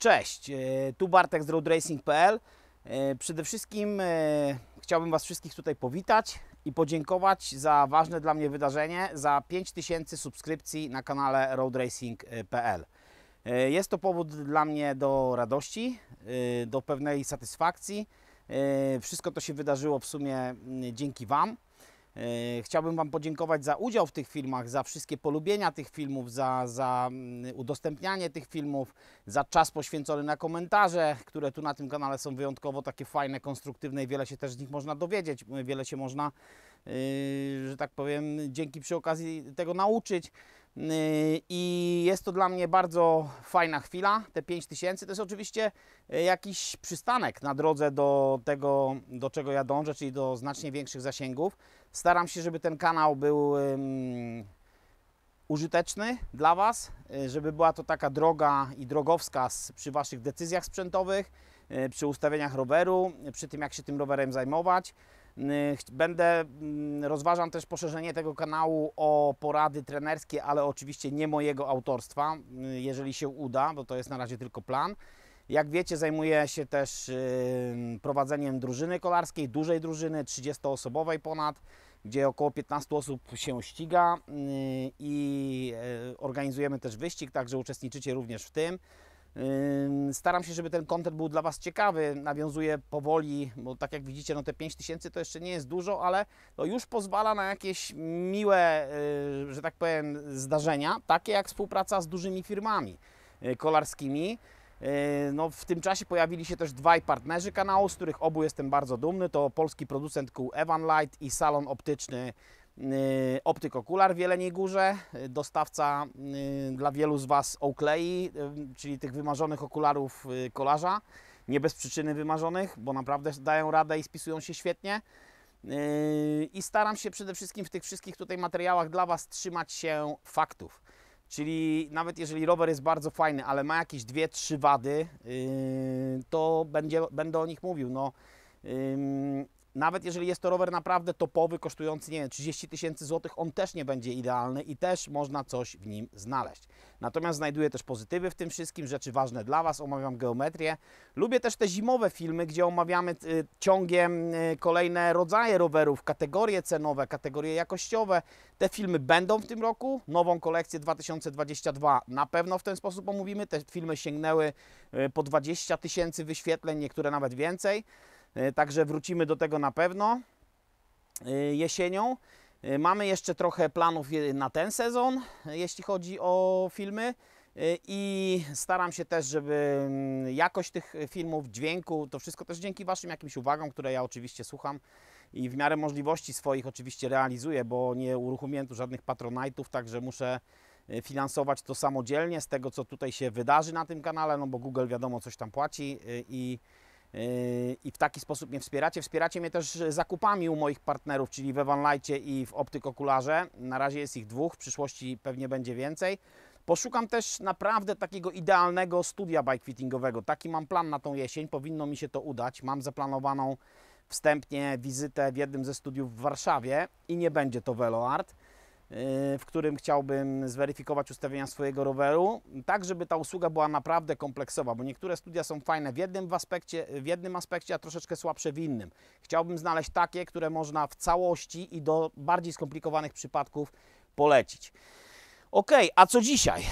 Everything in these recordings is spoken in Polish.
Cześć, e, tu Bartek z RoadRacing.pl. E, przede wszystkim e, chciałbym Was wszystkich tutaj powitać i podziękować za ważne dla mnie wydarzenie, za 5000 subskrypcji na kanale RoadRacing.pl. Jest to powód dla mnie do radości, do pewnej satysfakcji. Wszystko to się wydarzyło w sumie mm, dzięki Wam. E, chciałbym Wam podziękować za udział w tych filmach, za wszystkie polubienia tych filmów, za, za mm, udostępnianie tych filmów, za czas poświęcony na komentarze, które tu na tym kanale są wyjątkowo takie fajne, konstruktywne i wiele się też z nich można dowiedzieć, e, wiele się można, e, że tak powiem, dzięki przy okazji tego nauczyć. I jest to dla mnie bardzo fajna chwila. Te 5000 to jest oczywiście jakiś przystanek na drodze do tego, do czego ja dążę, czyli do znacznie większych zasięgów. Staram się, żeby ten kanał był użyteczny dla Was, e, żeby była to taka droga i drogowskaz przy Waszych decyzjach sprzętowych, e, przy ustawieniach roweru, przy tym jak się tym rowerem zajmować. Będę rozważam też poszerzenie tego kanału o porady trenerskie, ale oczywiście nie mojego autorstwa, jeżeli się uda, bo to jest na razie tylko plan. Jak wiecie, zajmuję się też y, prowadzeniem drużyny kolarskiej, dużej drużyny, 30-osobowej ponad, gdzie około 15 osób się ściga y, i y, organizujemy też wyścig, także uczestniczycie również w tym. Staram się, żeby ten kontent był dla Was ciekawy. Nawiązuję powoli, bo tak jak widzicie, no te 5000 to jeszcze nie jest dużo, ale to już pozwala na jakieś miłe, że tak powiem, zdarzenia, takie jak współpraca z dużymi firmami kolarskimi. Yy, no, w tym czasie pojawili się też dwaj partnerzy kanału, z których obu jestem bardzo dumny. To polski producent kół Evanlight i salon optyczny yy, Optyk Okular w Wieleniej Górze, dostawca yy, dla wielu z Was Oakley, czyli tych wymarzonych okularów kolarza. Nie bez przyczyny wymarzonych, bo naprawdę dają radę i spisują się świetnie. I staram się przede wszystkim w tych wszystkich tutaj materiałach dla Was trzymać się faktów. Czyli nawet jeżeli rower jest bardzo fajny, ale ma jakieś dwie, trzy wady, yy, to będzie, będę o nich mówił. No, yy, nawet jeżeli jest to rower naprawdę topowy, kosztujący, nie wiem, 30 tysięcy złotych, on też nie będzie idealny i też można coś w nim znaleźć. Natomiast znajduję też pozytywy w tym wszystkim, rzeczy ważne dla Was, omawiam geometrię. Lubię też te zimowe filmy, gdzie omawiamy y, ciągiem y, kolejne rodzaje rowerów, kategorie cenowe, kategorie jakościowe. Te filmy będą w tym roku, nową kolekcję 2022 na pewno w ten sposób omówimy. Te filmy sięgnęły y, po 20 tysięcy wyświetleń, niektóre nawet więcej. E, także wrócimy do tego na pewno e, jesienią. E, mamy jeszcze trochę planów na ten sezon, jeśli chodzi o filmy. I staram się też, żeby mm, jakość tych filmów, dźwięku, to wszystko też dzięki Waszym jakimś uwagom, które ja oczywiście słucham i w miarę możliwości swoich oczywiście realizuję, bo nie uruchomiłem tu żadnych patronajtów, także muszę finansować to samodzielnie z tego, co tutaj się wydarzy na tym kanale, no bo Google wiadomo coś tam płaci i Yy, i w taki sposób mnie wspieracie. Wspieracie mnie też zakupami u moich partnerów, czyli we Vanlightie i w Optyk Okularze. Na razie jest ich dwóch, w przyszłości pewnie będzie więcej. Poszukam też naprawdę takiego idealnego studia bike fittingowego. Taki mam plan na tą jesień, powinno mi się to udać. Mam zaplanowaną wstępnie wizytę w jednym ze studiów w Warszawie i nie będzie to VeloArt. Y, w którym chciałbym zweryfikować ustawienia swojego roweru, tak żeby ta usługa była naprawdę kompleksowa, bo niektóre studia są fajne w jednym, w aspekcie, w jednym aspekcie, a troszeczkę słabsze w innym. Chciałbym znaleźć takie, które można w całości i do bardziej skomplikowanych przypadków polecić. OK, a co dzisiaj? Yy,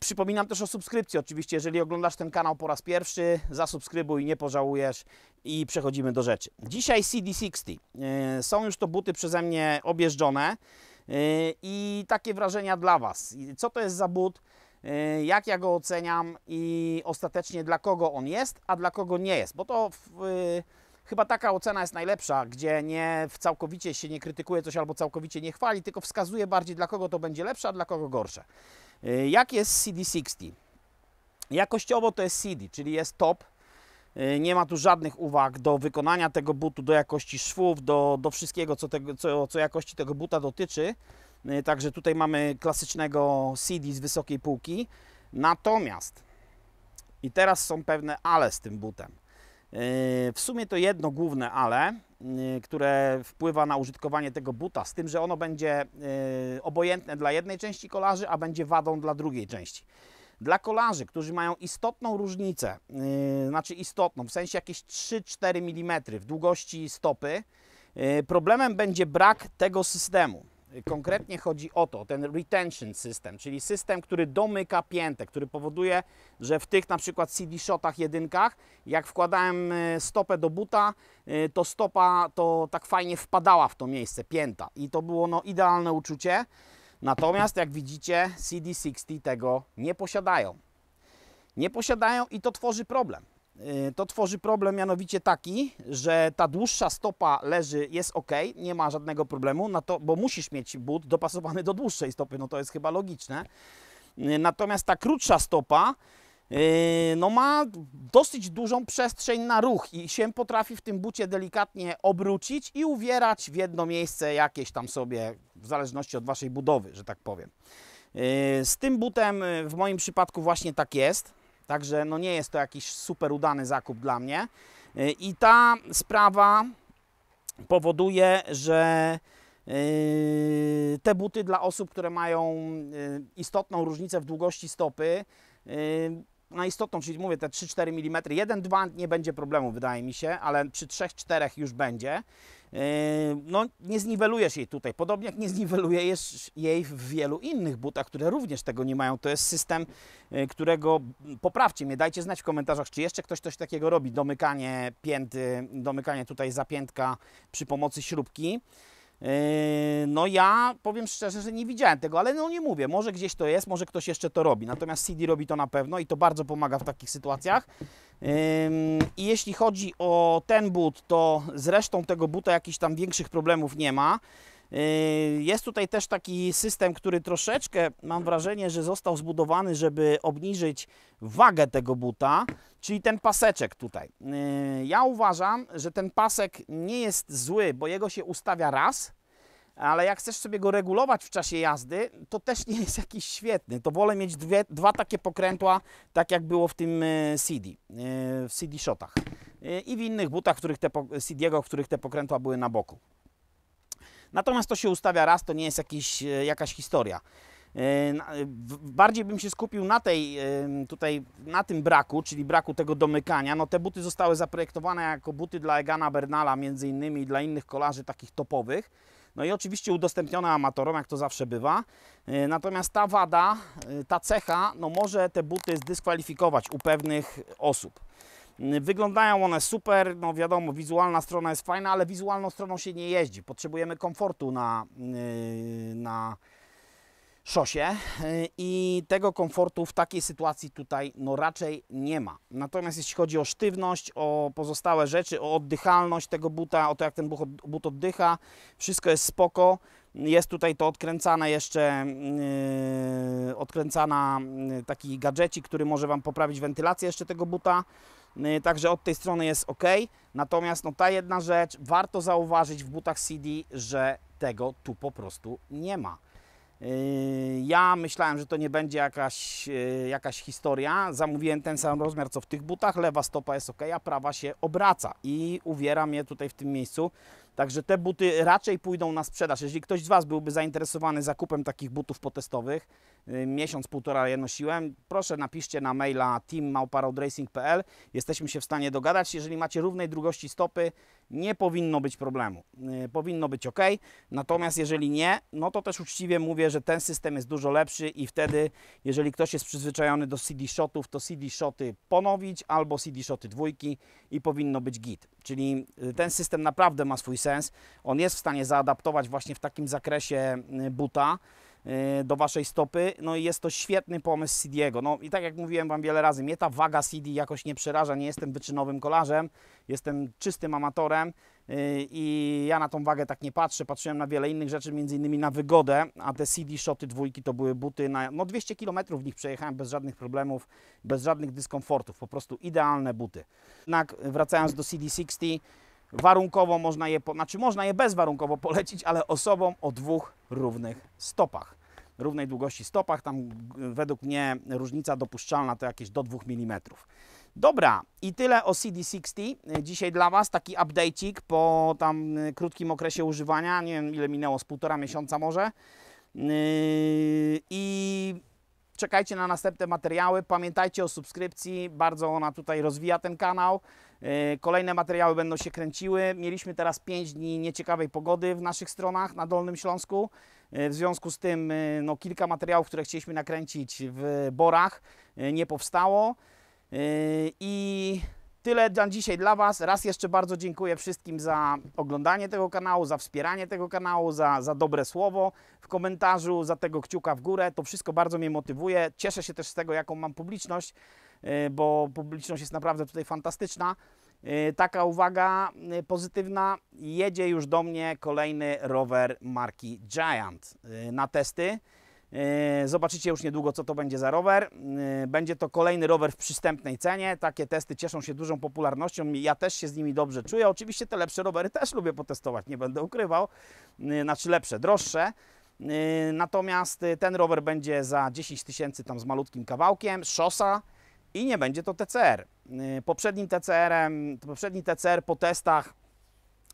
przypominam też o subskrypcji. Oczywiście, jeżeli oglądasz ten kanał po raz pierwszy, zasubskrybuj, nie pożałujesz i przechodzimy do rzeczy. Dzisiaj CD60. Yy, są już to buty przeze mnie objeżdżone. E, I takie wrażenia dla Was. Co to jest za but? E, jak ja go oceniam i ostatecznie dla kogo on jest, a dla kogo nie jest. Bo to w, e, chyba taka ocena jest najlepsza, gdzie nie w całkowicie się nie krytykuje coś albo całkowicie nie chwali, tylko wskazuje bardziej dla kogo to będzie lepsze, a dla kogo gorsze. jak jest CD60? Jakościowo to jest CD, czyli jest top, Y, nie ma tu żadnych uwag do wykonania tego butu, do jakości szwów, do, do wszystkiego, co, tego, co, co jakości tego buta dotyczy. Y, także tutaj mamy klasycznego CD z wysokiej półki. Natomiast, i teraz są pewne ale z tym butem. Y, w sumie to jedno główne ale, które wpływa na użytkowanie tego buta, z tym, że ono będzie obojętne dla jednej części kolarzy, a będzie wadą dla drugiej części. Dla kolarzy, którzy mają istotną różnicę, yy, znaczy istotną, w sensie jakieś 3-4 mm w długości stopy, yy, problemem będzie brak tego systemu. Konkretnie chodzi o to, ten retention system, czyli system, który domyka piętę, który powoduje, że w tych na przykład CD shotach jedynkach, jak wkładałem yy, stopę do buta, yy, to stopa to tak fajnie wpadała w to miejsce, pięta. I to było no, idealne uczucie. Natomiast jak widzicie CD60 tego nie posiadają. Nie posiadają i to tworzy problem. Y, to tworzy problem mianowicie taki, że ta dłuższa stopa leży, jest ok, nie ma żadnego problemu, na to, bo musisz mieć but dopasowany do dłuższej stopy, no to jest chyba logiczne. Y, natomiast ta krótsza stopa Yy, no ma dosyć dużą przestrzeń na ruch i się potrafi w tym bucie delikatnie obrócić i uwierać w jedno miejsce jakieś tam sobie, w zależności od Waszej budowy, że tak powiem. Yy, z tym butem yy, w moim przypadku właśnie tak jest, także no nie jest to jakiś super udany zakup dla mnie. I ta sprawa powoduje, że te buty dla osób, które mają istotną różnicę w długości stopy, na istotną, czyli mówię te 3-4 mm, 1-2 nie będzie problemu wydaje mi się, ale przy 3-4 już będzie. Yy, no, nie zniwelujesz jej tutaj, podobnie jak nie zniwelujesz jej w wielu innych butach, które również tego nie mają. To jest system, yy, którego poprawcie mnie, dajcie znać w komentarzach, czy jeszcze ktoś coś takiego robi, domykanie pięty, domykanie tutaj zapiętka przy pomocy śrubki. Yy, no ja powiem szczerze, że nie widziałem tego, ale no nie mówię, może gdzieś to jest, może ktoś jeszcze to robi. Natomiast CD robi to na pewno i to bardzo pomaga w takich sytuacjach. Yy, I jeśli chodzi o ten but, to z resztą tego buta jakichś tam większych problemów nie ma. Yy, jest tutaj też taki system, który troszeczkę mam wrażenie, że został zbudowany, żeby obniżyć wagę tego buta, czyli ten paseczek tutaj. Yy, ja uważam, że ten pasek nie jest zły, bo jego się ustawia raz, ale jak chcesz sobie go regulować w czasie jazdy, to też nie jest jakiś świetny. To wolę mieć dwie, dwa takie pokrętła, tak jak było w tym CD, yy, w CD shotach i w innych butach, w których te, cd w których te pokrętła były na boku. Natomiast to się ustawia raz, to nie jest jakiś, e, jakaś historia. E, e, bardziej bym się skupił na tej, tutaj, na tym braku, czyli braku tego domykania. No te buty zostały zaprojektowane jako buty dla Egana Bernala między innymi i dla innych kolarzy takich topowych. No i oczywiście udostępnione amatorom, jak to zawsze bywa. Natomiast ta wada, ta cecha, no może te buty zdyskwalifikować u pewnych osób. Wyglądają one super, no wiadomo, wizualna strona jest fajna, ale wizualną stroną się nie jeździ. Potrzebujemy komfortu na, y, na szosie y, i tego komfortu w takiej sytuacji tutaj no raczej nie ma. Natomiast jeśli chodzi o sztywność, o pozostałe rzeczy, o oddychalność tego buta, o to jak ten but oddycha, wszystko jest spoko. Jest tutaj to odkręcane jeszcze, yy, odkręcana y, taki gadżecik, który może Wam poprawić wentylację jeszcze tego buta. Y, także od tej strony jest ok. Natomiast no, ta jedna rzecz, warto zauważyć w butach CD, że tego tu po prostu nie ma. Y, ja myślałem, że to nie będzie jakaś, y, jakaś historia. Zamówiłem ten sam rozmiar co w tych butach. Lewa stopa jest ok, a prawa się obraca i uwiera mnie tutaj w tym miejscu. Także te buty raczej pójdą na sprzedaż. Jeżeli ktoś z Was byłby zainteresowany zakupem takich butów potestowych, Y, miesiąc, półtora je nosiłem. Proszę napiszcie na maila teammałparodracing.pl. Jesteśmy się w stanie dogadać. Jeżeli macie równej długości stopy, nie powinno być problemu. Y, powinno być ok. Natomiast jeżeli nie, no to też uczciwie mówię, że ten system jest dużo lepszy i wtedy, jeżeli ktoś jest przyzwyczajony do CD shotów, to CD shoty ponowić albo CD shoty dwójki i powinno być git. Czyli y, ten system naprawdę ma swój sens. On jest w stanie zaadaptować właśnie w takim zakresie buta. E, do Waszej stopy. No i jest to świetny pomysł Sidiego. No i tak jak mówiłem Wam wiele razy, mnie ta waga CD jakoś nie przeraża, nie jestem wyczynowym kolarzem, jestem czystym amatorem e, i ja na tą wagę tak nie patrzę, patrzyłem na wiele innych rzeczy, między innymi na wygodę, a te CD shoty dwójki to były buty na, no 200 km w nich przejechałem bez żadnych problemów, bez żadnych dyskomfortów, po prostu idealne buty. Jednak wracając do CD60, warunkowo można je, po, znaczy można je bezwarunkowo polecić, ale osobom o dwóch równych stopach. Równej długości stopach, tam według mnie różnica dopuszczalna to jakieś do 2 mm. Dobra, i tyle o CD60. Dzisiaj dla Was taki update'ik po tam y, krótkim okresie używania, nie wiem ile minęło, z półtora miesiąca może. Yy, I Czekajcie na następne materiały. Pamiętajcie o subskrypcji. Bardzo ona tutaj rozwija ten kanał. E, kolejne materiały będą się kręciły. Mieliśmy teraz 5 dni nieciekawej pogody w naszych stronach na Dolnym Śląsku. E, w związku z tym e, no, kilka materiałów, które chcieliśmy nakręcić w Borach nie powstało. I Tyle na dzisiaj dla Was. Raz jeszcze bardzo dziękuję wszystkim za oglądanie tego kanału, za wspieranie tego kanału, za, za dobre słowo w komentarzu, za tego kciuka w górę. To wszystko bardzo mnie motywuje. Cieszę się też z tego, jaką mam publiczność, y, bo publiczność jest naprawdę tutaj fantastyczna. Y, taka uwaga y, pozytywna. Jedzie już do mnie kolejny rower marki Giant na testy. E, zobaczycie już niedługo, co to będzie za rower. E, będzie to kolejny rower w przystępnej cenie. Takie testy cieszą się dużą popularnością. Ja też się z nimi dobrze czuję. Oczywiście te lepsze rowery też lubię potestować, nie będę ukrywał. E, znaczy lepsze, droższe. Natomiast ten rower będzie za 10 tysięcy tam z malutkim kawałkiem, szosa i nie będzie to TCR. Poprzednim tcr poprzedni TCR po testach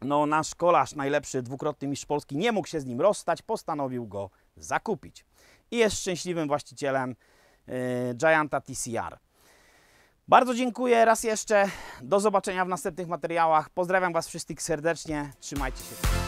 no, nasz kolarz, najlepszy dwukrotny mistrz Polski, nie mógł się z nim rozstać, postanowił go zakupić i jest szczęśliwym właścicielem e, Gianta TCR. Bardzo dziękuję raz jeszcze. Do zobaczenia w następnych materiałach. Pozdrawiam Was wszystkich serdecznie. Trzymajcie się.